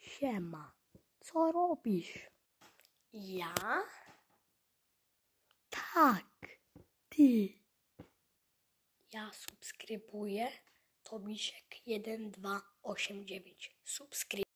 Siema, co robisz? Ja? Tak, ty. Ja subskrybuję Tomisiek 1289. Subskrybuję.